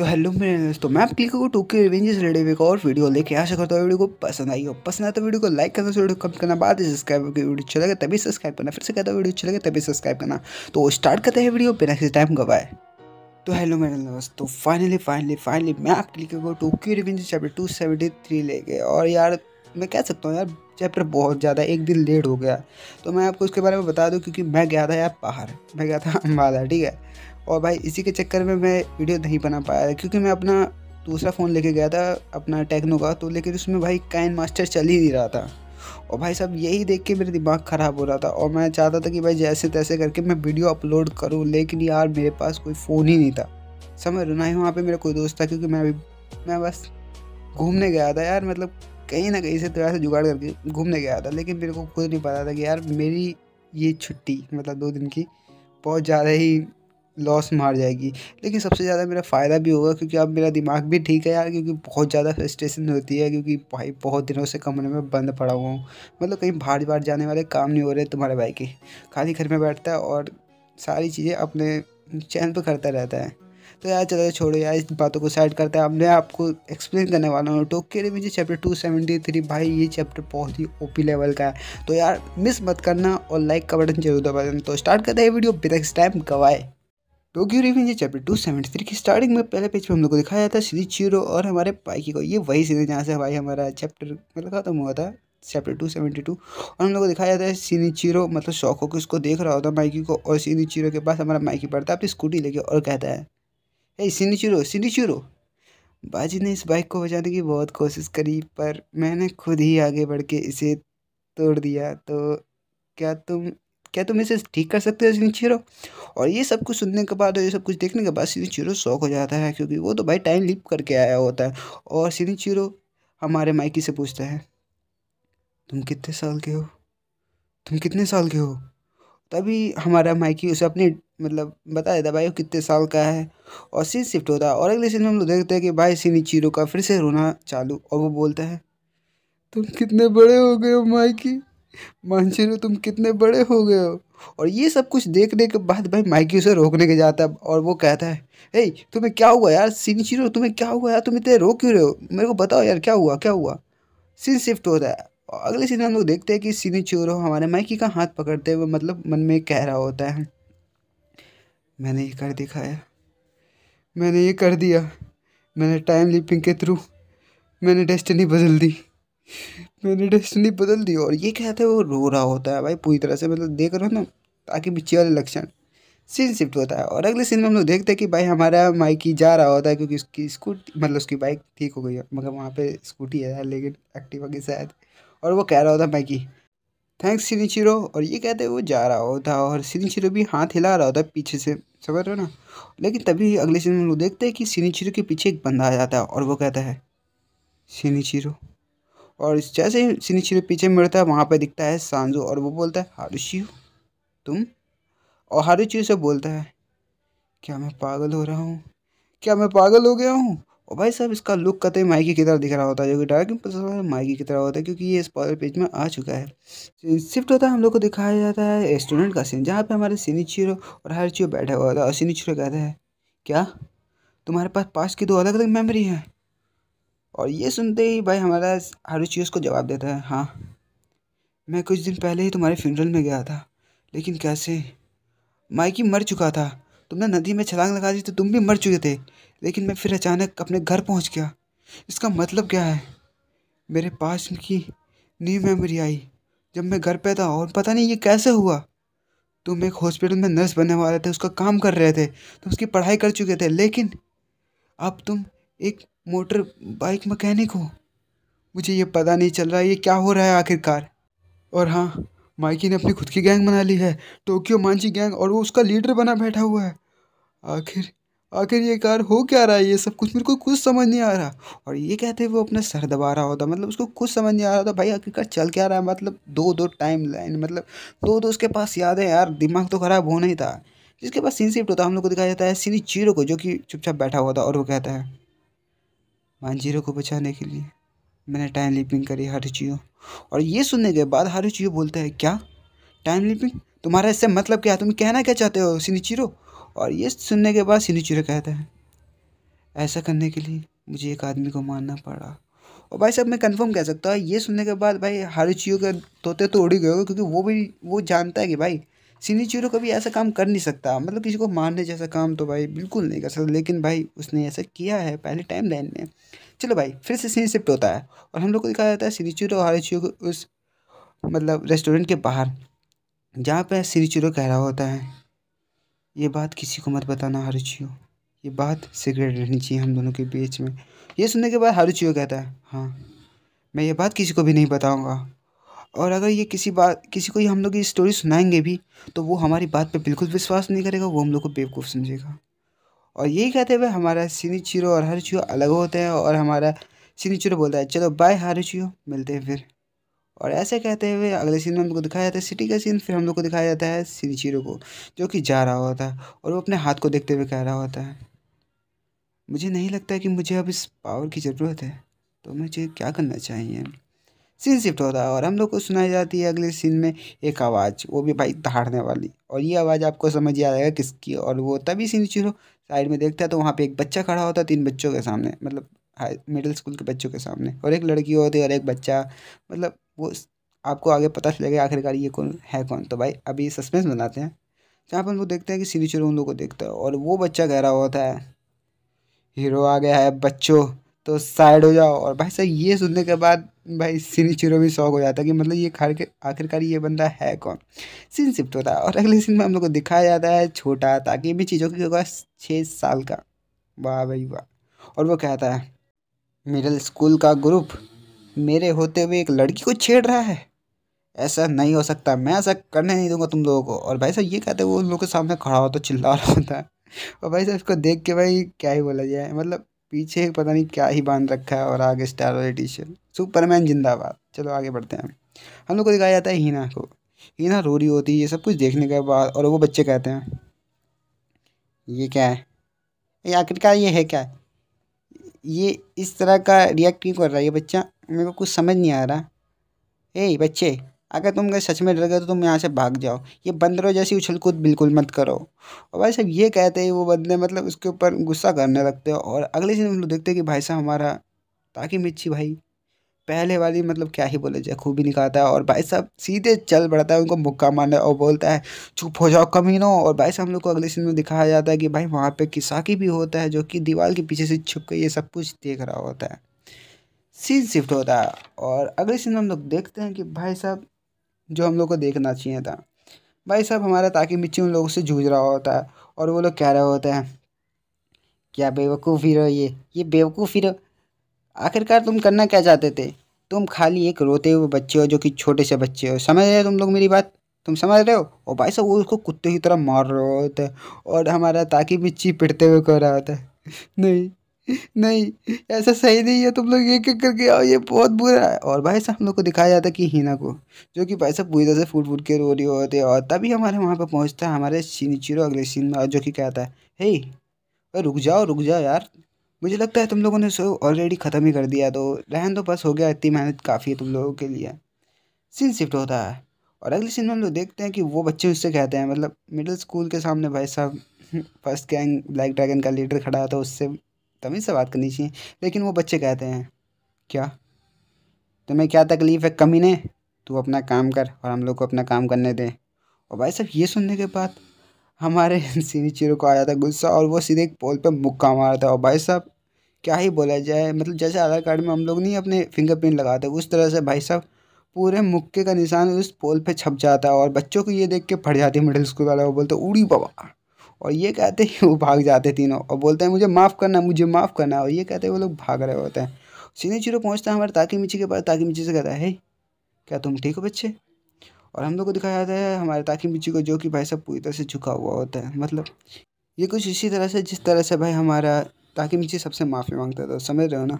तो हेलो मेरे दोस्तों तो मैं आप क्लिक को टू के रिवेंजेस रेडी हुए और वीडियो लेके आशा करता हूँ वीडियो को पसंद आई हो पसंद आया तो वीडियो को लाइक करना वीडियो कमेंट करना बाद सब्सक्राइब करके वीडियो अच्छा लगे तभी सब्सक्राइब करना फिर से कहता वीडियो अच्छा लगे तभी सब्सक्राइब करना तो स्टार्ट करते हैं वीडियो बिना किसी टाइम गवाए तो हेलो मेरे दोस्तों फाइनली फाइनली फाइनली मैं आप क्लिक को Tokyo Revengers chapter two seventy three ले गए और यार मैं कह सकता हूँ यार चैप्टर बहुत ज़्यादा एक दिन लेट हो गया तो मैं आपको उसके बारे में बता दूँ क्योंकि मैं गया था यार बाहर मैं गया था अम्बाला ठीक है और भाई इसी के चक्कर में मैं वीडियो नहीं बना पाया क्योंकि मैं अपना दूसरा फ़ोन लेके गया था अपना टेक्नो का तो लेकिन उसमें भाई कैन मास्टर चल ही नहीं रहा था और भाई साहब यही देख के मेरा दिमाग ख़राब हो रहा था और मैं चाहता था कि भाई जैसे तैसे करके मैं वीडियो अपलोड करूँ लेकिन यार मेरे पास कोई फ़ोन ही नहीं था समझ रहा ना ही वहाँ पर मेरा कोई दोस्त था क्योंकि मैं अभी मैं बस घूमने गया था यार मतलब कहीं ना कहीं से थोड़ा तो सा जुगाड़ करके घूमने गया था लेकिन मेरे को खुद नहीं पता था कि यार मेरी ये छुट्टी मतलब दो दिन की बहुत ज़्यादा ही लॉस मार जाएगी लेकिन सबसे ज़्यादा मेरा फ़ायदा भी होगा क्योंकि अब मेरा दिमाग भी ठीक है यार क्योंकि बहुत ज़्यादा फ्रस्ट्रेशन होती है क्योंकि भाई बहुत दिनों से कमरे में बंद पड़ा हुआ हूँ मतलब कहीं बाहर बाहर जाने वाले काम नहीं हो रहे तुम्हारे भाई के खाली घर में बैठता है और सारी चीज़ें अपने चैन पर करता रहता है तो यार चलो छोड़ो यार इस बातों को साइड करते हैं अब मैं आपको एक्सप्लेन करने वाला हूँ Tokyo Revengers chapter two seventy three भाई ये चैप्टर बहुत ही ओ लेवल का है तो यार मिस मत करना और लाइक का बटन जरूर दबा देना तो स्टार्ट करते हैं वीडियो बिनेक्स टाइम गवाए Tokyo Revengers chapter two seventy three की स्टार्टिंग में पहले पेज पर हम लोग को दिखाया जाता है सीधी चीरो और हमारे पाइकी को ये वही सीधे जहाँ से भाई हमारा चैप्टर मतलब खत्म हुआ था चैप्टर टू सेवेंटी टू और हम लोग को दिखाया जाता है सीनी चीरो मतलब शौक हो कि उसको देख रहा होता है माइकी को और सीनी चीरो के पास हमारा माइकी पड़ता है अपनी स्कूटी लेके और कहता है ए सिनीचूरो चुरो बाजी ने इस बाइक को बचाने की बहुत कोशिश करी पर मैंने खुद ही आगे बढ़ के इसे तोड़ दिया तो क्या तुम क्या तुम इसे ठीक कर सकते हो सिंचिरो और ये सब कुछ सुनने के बाद और ये सब कुछ देखने के बाद सिंचिरो शौक हो जाता है क्योंकि वो तो भाई टाइम लिप करके आया होता है और सिंचिरो हमारे माइकी से पूछता है तुम कितने साल के हो तुम कितने साल के हो तभी हमारा माइकी उसे अपनी मतलब बता देता भाई वो कितने साल का है और सीन शिफ्ट होता है और अगले सीन में हम लोग देखते हैं कि भाई सीनी चीरो का फिर से रोना चालू और वो बोलता है तुम कितने बड़े हो गए हो माइकी रो तुम कितने बड़े हो गए हो और ये सब कुछ देखने के बाद भाई माइकी उसे रोकने के जाता है और वो कहता है हे तुम्हें क्या हुआ यार चीरो तुम्हें क्या हुआ यार तुम इतने रो क्यों रहे हो मेरे को बताओ यार क्या हुआ क्या हुआ सीन शिफ्ट होता है अगले सीन हम लोग देखते हैं कि सीनी चोरो हमारे माइकी का हाथ पकड़ते हुए मतलब मन में कह रहा होता है मैंने ये कर दिखाया मैंने ये कर दिया मैंने टाइम लिपिंग के थ्रू मैंने डेस्टिनी बदल दी मैंने डेस्टिनी बदल दी और ये कहते हैं वो रो रहा होता है भाई पूरी तरह से मतलब देख रहे हो ना ताकि पीछे वाले लक्षण सीन शिफ्ट होता है और अगले सीन में हम लोग देखते हैं कि भाई हमारा माइकी जा रहा होता है क्योंकि उसकी स्कूटी मतलब उसकी बाइक ठीक हो गई है मगर वहाँ पे स्कूटी है लेकिन एक्टिवा की शायद और वो कह रहा होता माइकी थैंक्स सिनिचिरो और ये कहते हैं वो जा रहा होता और सिनिचिरो भी हाथ हिला रहा होता पीछे से समझ रहे हो ना लेकिन तभी अगले सीन में लोग देखते हैं कि सीनीचिरो के पीछे एक बंदा आ जाता है और वो कहता है सीनीचिरो और जैसे ही सीनीचिरो पीछे मिलता है वहाँ पर दिखता है सांजो और वो बोलता है हारुशियो तुम और हारुचियो से बोलता है क्या मैं पागल हो रहा हूँ क्या मैं पागल हो गया हूँ और भाई साहब इसका लुक हैं माइकी की तरह दिख रहा होता है जो कि डायरेक्ट माइकी की तरह होता है क्योंकि ये स्पॉलर पेज में आ चुका है शिफ्ट होता है हम लोग को दिखाया जाता है स्टूडेंट का सीन जहाँ पे हमारे चीरो और हर चीज बैठा हुआ था और चीरो कहते हैं क्या तुम्हारे पास पास की दो अलग अलग मेमोरी हैं और ये सुनते ही भाई हमारा हर चीज उसको जवाब देता है हाँ मैं कुछ दिन पहले ही तुम्हारे फ्यूनरल में गया था लेकिन कैसे माइकी मर चुका था तुमने नदी में छलांग लगा दी तो तुम भी मर चुके थे लेकिन मैं फिर अचानक अपने घर पहुंच गया इसका मतलब क्या है मेरे पास की न्यू मेमोरी आई जब मैं घर पे था और पता नहीं ये कैसे हुआ तुम एक हॉस्पिटल में नर्स बनने वाले थे उसका काम कर रहे थे तुम तो उसकी पढ़ाई कर चुके थे लेकिन अब तुम एक मोटर बाइक मकैनिक हो मुझे ये पता नहीं चल रहा ये क्या हो रहा है आखिरकार और हाँ माइकी ने अपनी खुद की गैंग बना ली है टोक्यो मांची गैंग और वो उसका लीडर बना बैठा हुआ है आखिर आखिर ये कार हो क्या रहा है ये सब कुछ मेरे को कुछ समझ नहीं आ रहा और ये कहते वो अपना सर दबा रहा होता मतलब उसको कुछ समझ नहीं आ रहा था भाई आखिरकार चल क्या रहा है मतलब दो दो टाइम लाइन मतलब दो दो उसके पास याद है यार दिमाग तो ख़राब होना ही था जिसके पास सीन शिफ्ट होता है हम लोग को दिखाया जाता है सीनी जीरो को जो कि चुपचाप बैठा हुआ था और वो कहता है जीरो को बचाने के लिए मैंने टाइम लिपिंग करी हर चीज़ और ये सुनने के बाद हर चीज़ बोलता है क्या टाइम लिपिंग तुम्हारा इससे मतलब क्या है तुम कहना क्या चाहते हो चीरो और ये सुनने के बाद सिनिचुरे कहता है ऐसा करने के लिए मुझे एक आदमी को मारना पड़ा और भाई साहब मैं कंफर्म कह सकता हूँ ये सुनने के बाद भाई चीज के तोते तो उड़ी गए क्योंकि वो भी वो जानता है कि भाई सिनिचिरो कभी ऐसा काम कर नहीं सकता मतलब किसी को मारने जैसा काम तो भाई बिल्कुल नहीं कर सकता लेकिन भाई उसने ऐसा किया है पहले टाइम लाइन में चलो भाई फिर से सीन शिफ्ट होता है और हम लोग को दिखाया जाता है सिनिचिरो और चीज को उस मतलब रेस्टोरेंट के बाहर जहाँ पर सिनिचिरो कह रहा होता है ये बात किसी को मत बताना हारुचियो ये बात सीक्रेट रहनी चाहिए हम दोनों के बीच में ये सुनने के बाद हारुचियो कहता है हाँ मैं ये बात किसी को भी नहीं बताऊँगा और अगर ये किसी बात किसी को ये हम लोग की स्टोरी सुनाएंगे भी तो वो हमारी बात पे बिल्कुल विश्वास नहीं करेगा वो हम लोग को बेवकूफ़ समझेगा और यही कहते हुए हमारा सीनी चीरो और हर हरचियो अलग होते हैं और हमारा सीनी चीरो बोलता है चलो बाय हर हारुचियो मिलते हैं फिर और ऐसे कहते हुए अगले सीन में हम लोग को दिखाया जाता है सिटी का सीन फिर हम लोग को दिखाया जाता है सिंचीरो को जो कि जा रहा होता है और वो अपने हाथ को देखते हुए कह रहा होता है मुझे नहीं लगता कि मुझे अब इस पावर की ज़रूरत है तो मुझे क्या करना चाहिए सीन शिफ्ट होता है और हम लोग को सुनाई जाती है अगले सीन में एक आवाज़ वो भी भाई दहाड़ने वाली और ये आवाज़ आपको समझ आ जाएगा किसकी और वो तभी सीन चूरो साइड में देखता है तो वहाँ पे एक बच्चा खड़ा होता है तीन बच्चों के सामने मतलब हाई मिडिल स्कूल के बच्चों के सामने और एक लड़की होती है और एक बच्चा मतलब वो आपको आगे पता चलेगा आखिरकार ये कौन है कौन तो भाई अभी सस्पेंस बनाते हैं जहाँ तो पर हम लोग देखते हैं कि सीधी चोर उन लोगों को देखता है और वो बच्चा गहरा होता है हीरो आ गया है बच्चों तो साइड हो जाओ और भाई साहब ये सुनने के बाद भाई सीनी चिरो भी शौक हो जाता है कि मतलब ये खार के आखिरकार ये बंदा है कौन सीन शिफ्ट होता है और अगले सीन में हम लोग को दिखाया जाता है छोटा ताकि भी चीज़ों की होगा छः साल का वाह भाई वाह और वो कहता है मिडिल स्कूल का ग्रुप मेरे होते हुए एक लड़की को छेड़ रहा है ऐसा नहीं हो सकता मैं ऐसा करने नहीं दूंगा तुम लोगों को और भाई साहब ये कहते वो उन लोगों के सामने खड़ा होता चिल्ला रहा होता और भाई साहब इसको देख के भाई क्या ही बोला जाए मतलब पीछे पता नहीं क्या ही बांध रखा है और आगे स्टार एडिशन सुपरमैन जिंदाबाद चलो आगे बढ़ते हैं हम लोग को दिखाया जाता है हीना को हीना रो रही होती है ये सब कुछ देखने के बाद और वो बच्चे कहते हैं ये क्या है ये आखिरकार ये है क्या ये इस तरह का रिएक्ट क्यों कर रहा है ये बच्चा मेरे को कुछ समझ नहीं आ रहा ए बच्चे अगर तुम सच में डर गए तो तुम यहाँ से भाग जाओ ये बंदरों जैसी उछल कूद बिल्कुल मत करो और भाई साहब ये कहते हैं वो बंदे मतलब उसके ऊपर गुस्सा करने लगते हो और अगले दिन हम लोग देखते हैं कि भाई साहब हमारा ताकि मिर्ची भाई पहले वाली मतलब क्या ही बोले जाए खूबी निकालता है और भाई साहब सीधे चल पड़ता है उनको मुक्का मारने और बोलता है चुप हो जाओ कमीनो और भाई साहब हम लोग को अगले सीन में दिखाया जाता है कि भाई वहाँ पे किसाकी भी होता है जो कि दीवार के पीछे से छुप के ये सब कुछ देख रहा होता है सीन शिफ्ट होता है और अगले सीन में हम लोग देखते हैं कि भाई साहब जो हम लोग को देखना चाहिए था भाई साहब हमारा ताकि मिच्ची उन लोगों से जूझ रहा होता है और वो लोग कह रहे होते हैं क्या बेवकूफ़ हीरो ये ये बेवकूफ़ हीरो आखिरकार तुम करना क्या चाहते थे तुम खाली एक रोते हुए बच्चे हो जो कि छोटे से बच्चे हो समझ रहे हो तुम लोग मेरी बात तुम समझ रहे हो और भाई साहब वो उसको कुत्ते की तरह मार रहे होते और हमारा ताकि मिर्ची पिटते हुए कर रहा होता है नहीं नहीं ऐसा सही नहीं है तुम लोग ये क्या करके आओ ये बहुत बुरा है और भाई साहब हम लोग को दिखाया जाता है कि हीना को जो कि भाई साहब पूरी तरह से फूट फूट के रो रही होते और तभी हमारे वहाँ पर पहुँचता है हमारे सीनिचिरो अगले सीन में जो कि कहता है हे रुक जाओ रुक जाओ यार मुझे लगता है तुम लोगों ने शो ऑलरेडी ख़त्म ही कर दिया तो रहन तो बस हो गया इतनी मेहनत काफ़ी है तुम लोगों के लिए सीन शिफ्ट होता है और अगले सीन में हम लोग देखते हैं कि वो बच्चे उससे कहते हैं मतलब मिडिल स्कूल के सामने भाई साहब फर्स्ट गैंग ब्लैक ड्रैगन का लीडर खड़ा था तो उससे तभी से बात करनी चाहिए लेकिन वो बच्चे कहते हैं क्या तुम्हें क्या तकलीफ़ है कमी ने तू अपना काम कर और हम लोग को अपना काम करने दें और भाई साहब ये सुनने के बाद हमारे चीरों को आ जाता गुस्सा और वो सीधे एक पोल पे मुक्का मारता और भाई साहब क्या ही बोला जाए मतलब जैसे आधार कार्ड में हम लोग नहीं अपने फिंगरप्रिंट लगाते उस तरह से भाई साहब पूरे मुक्के का निशान उस पोल पे छप जाता है और बच्चों को ये देख के फट जाती है मिडिल स्कूल वाले वो बोलते उड़ी बाबा और ये कहते हैं वो भाग जाते तीनों और बोलते हैं मुझे माफ़ करना मुझे माफ़ करना और ये कहते हैं वो लोग भाग रहे होते हैं सीने चीरो पहुँचता है हमारे ताकि मिची के पास ताकि मिची से कहता है क्या तुम ठीक हो बच्चे और हम लोग को दिखाया जाता है हमारे ताकि मिची को जो कि भाई साहब पूरी तरह से झुका हुआ होता है मतलब ये कुछ इसी तरह से जिस तरह से भाई हमारा ताकि मुझे सबसे माफ़ी मांगता था समझ रहे हो ना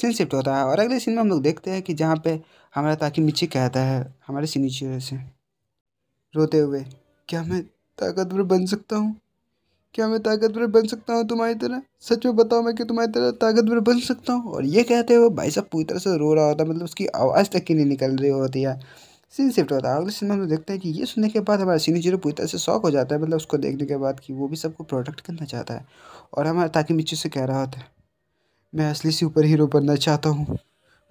सीन शिफ्ट होता है और अगले सीन में हम लोग देखते हैं कि जहाँ पे हमारा ताकि मिची कहता है हमारे सीनिचियर से रोते हुए क्या मैं ताकतवर बन सकता हूँ क्या मैं ताकतवर बन सकता हूँ तुम्हारी तरह सच में बताओ मैं कि तुम्हारी तरह ताकतवर बन सकता हूँ और ये कहते हुए भाई साहब पूरी तरह से रो रहा होता है मतलब उसकी आवाज़ तक की नहीं निकल रही होती है सीन शिफ्ट होता है अगले सीन में हम देखते हैं कि ये सुनने के बाद हमारा सीनी जीरो पूरी तरह से शौक हो जाता है मतलब उसको देखने के बाद कि वो भी सबको प्रोटेक्ट करना चाहता है और हमारा ताकि मिच्चू से कह रहा होता है मैं असली सुपर हीरो बनना चाहता हूँ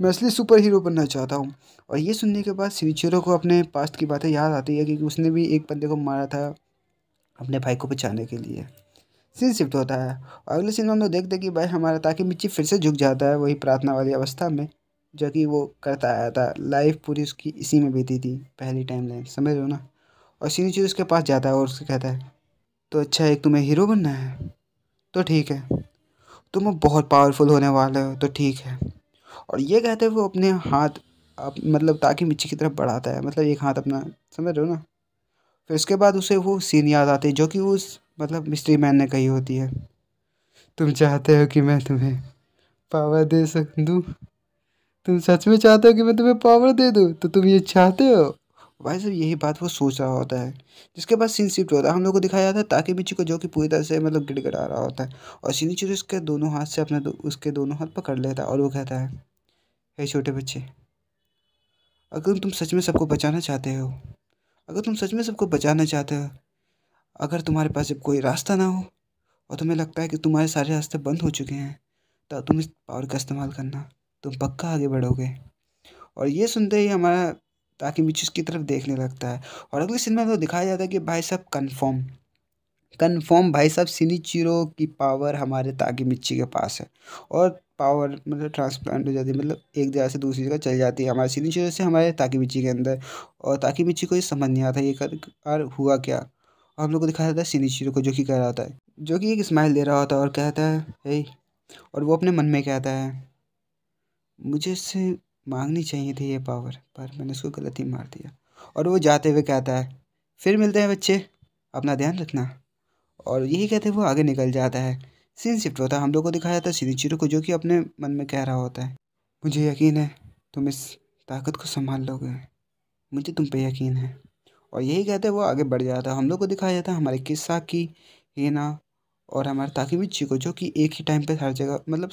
मैं असली सुपर हीरो बनना चाहता हूँ और ये सुनने के बाद सीनिचीरो को अपने पास्ट की बातें याद आती है क्योंकि उसने भी एक बंदे को मारा था अपने भाई को बचाने के लिए सीन शिफ्ट होता है और अगले सीन में हम लोग देखते हैं कि भाई हमारा ताकि मिच्ची फिर से झुक जाता है वही प्रार्थना वाली अवस्था में जो कि वो करता आया था लाइफ पूरी उसकी इसी में बीती थी पहली टाइम टाइमलाइन समझ रहे हो ना और चीज़ उसके पास जाता है और उससे कहता है तो अच्छा एक तुम्हें हीरो बनना है तो ठीक है तुम बहुत पावरफुल होने वाले हो तो ठीक है और ये कहते हैं वो अपने हाथ अप, मतलब ताकि मिर्ची की तरफ बढ़ाता है मतलब एक हाथ अपना समझ रहे हो ना फिर उसके बाद उसे वो सीन याद आते जो कि उस मतलब मिस्ट्री मैन ने कही होती है तुम चाहते हो कि मैं तुम्हें पावर दे सक दूँ तुम सच में चाहते हो कि मैं तुम्हें पावर दे दूँ तो तुम ये चाहते हो भाई साहब यही बात वो सोच रहा होता है जिसके बाद सीन शिफ्ट होता है हम लोग को दिखाया जाता है ताकि मिची को जो कि पूरी तरह से मतलब गिड़गड़ा रहा होता है और सीनिचिरो उसके दोनों हाथ से अपने दो, उसके दोनों हाथ पकड़ लेता है और वो कहता है हे छोटे बच्चे अगर तुम सच में सबको बचाना चाहते हो अगर तुम सच में सबको बचाना चाहते हो अगर तुम्हारे पास जब कोई रास्ता ना हो और तुम्हें लगता है कि तुम्हारे सारे रास्ते बंद हो चुके हैं तो तुम इस पावर का इस्तेमाल करना तुम तो पक्का आगे बढ़ोगे और ये सुनते ही हमारा ताकि मिच उसकी तरफ देखने लगता है और अगले सीन में तो दिखाया जाता है कि भाई साहब कन्फर्म कन्फर्म भाई साहब सिनीचिरो की पावर हमारे ताकि मिच्ची के पास है और पावर मतलब ट्रांसप्लांट हो जाती है मतलब एक जगह से दूसरी जगह चल जाती है हमारे सिनीचिरो से हमारे ताकि मिच्ची के अंदर और ताकि मिच्ची को ये समझ नहीं आता ये कर और हुआ क्या और हम लोग को दिखाया जाता है सिनीचिरो को जो कि कह रहा होता है जो कि एक स्माइल दे रहा होता है और कहता है और वो अपने मन में कहता है मुझे उससे मांगनी चाहिए थी ये पावर पर मैंने उसको गलत ही मार दिया और वो जाते हुए कहता है फिर मिलते हैं बच्चे अपना ध्यान रखना और यही कहते वो आगे निकल जाता है सीन शिफ्ट होता है हम लोग को दिखाया जाता है सीनिचिरो को जो कि अपने मन में कह रहा होता है मुझे यकीन है तुम इस ताकत को संभाल लोगे मुझे तुम पे यकीन है और यही कहते वो आगे बढ़ जाता है हम लोग को दिखाया जाता है हमारे किस्सा की हेना और हमारे ताकि भी को जो कि एक ही टाइम पे हर जगह मतलब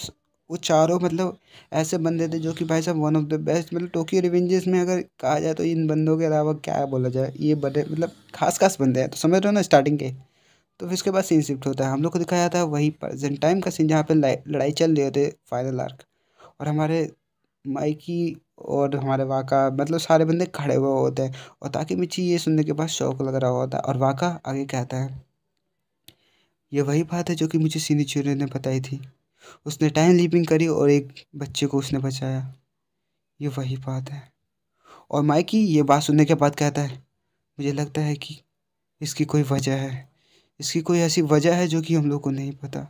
वो चारों मतलब ऐसे बंदे थे जो कि भाई साहब वन ऑफ द बेस्ट मतलब टोक्यो रिवेंजेस में अगर कहा जाए तो इन बंदों के अलावा क्या बोला जाए ये बड़े मतलब खास खास बंदे हैं तो समझ रहे हो ना स्टार्टिंग के तो फिर उसके बाद सीन शिफ्ट होता है हम लोग को दिखाया जाता है वही प्रजेंट टाइम का सीन जहाँ पर लड़ाई चल रही होती है फाइनल आर्क और हमारे माइकी और हमारे वाका मतलब सारे बंदे खड़े हुए होते हैं और ताकि मिची ये सुनने के बाद शौक लग रहा होता है और वाका आगे कहता है ये वही बात है जो कि मुझे सीनी चूरन ने बताई थी उसने टाइम लीपिंग करी और एक बच्चे को उसने बचाया ये वही बात है और माइकी ये बात सुनने के बाद कहता है मुझे लगता है कि इसकी कोई वजह है इसकी कोई ऐसी वजह है जो कि हम लोग को नहीं पता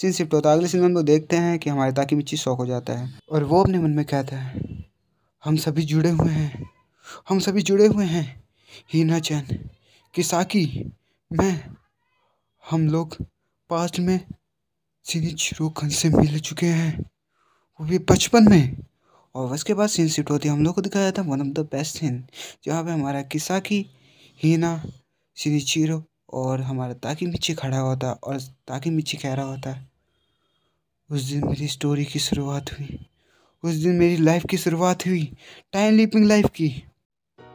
सिंह सिर्फ होता अगले सीन देखते हैं कि हमारे ताकि मिची शौक हो जाता है और वो अपने मन में कहता है हम सभी जुड़े हुए हैं हम सभी जुड़े हुए हैं हीना चैन किसाकी मैं हम लोग पास्ट में सीधी रोखन से मिल चुके हैं वो भी बचपन में और उसके बाद सीन शिफ्ट होती है हम लोग को दिखाया था one of the best scene जहाँ पे हमारा किसाकी हीना सीधी चीरो और हमारा ताकि मिची खड़ा होता और ताकि मिची कह रहा होता उस दिन मेरी स्टोरी की शुरुआत हुई उस दिन मेरी लाइफ की शुरुआत हुई टाइम लीपिंग लाइफ की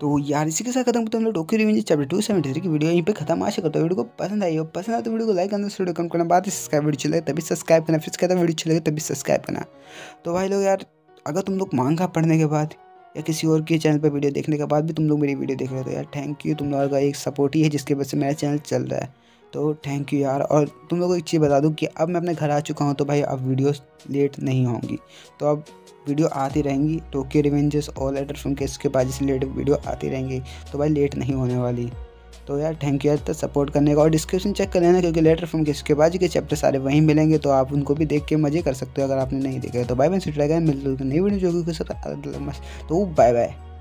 तो यार इसी के साथ खत्म होता है Tokyo Revengers chapter two seventy three की वीडियो यहीं पे खत्म आशा करता है वीडियो को पसंद आई हो पसंद आए तो वीडियो को लाइक करना वीडियो कम करना बात सब्सक्राइब वीडियो चले तभी सब्सक्राइब करना फिर कहता वीडियो चलेगा तभी सब्सक्राइब करना तो भाई लोग यार अगर तुम लोग मांगा पढ़ने के बाद या किसी और के चैनल पर वीडियो देखने के बाद भी तुम लोग मेरी वीडियो देख रहे हो तो यार थैंक यू तुम लोगों का एक सपोर्ट ही है जिसके वजह से मेरा चैनल चल रहा है तो थैंक यू यार और तुम लोगों को एक चीज़ बता दूँ कि अब मैं अपने घर आ चुका हूँ तो भाई अब वीडियो लेट नहीं होंगी तो अब वीडियो आती रहेंगी टोक्यो रिवेंजर्स और लेटर फिल्म केस के बाद से लेट वीडियो आती रहेंगी तो भाई लेट नहीं होने वाली तो यार थैंक यू यार तो सपोर्ट करने का और डिस्क्रिप्शन चेक कर लेना क्योंकि लेटर फिल्म केस के बाद के चैप्टर सारे वहीं मिलेंगे तो आप उनको भी देख के मजे कर सकते हो अगर आपने नहीं देखा तो बाय बाय सुट लगा मिलते नई वीडियो जो कि तो बाय बाय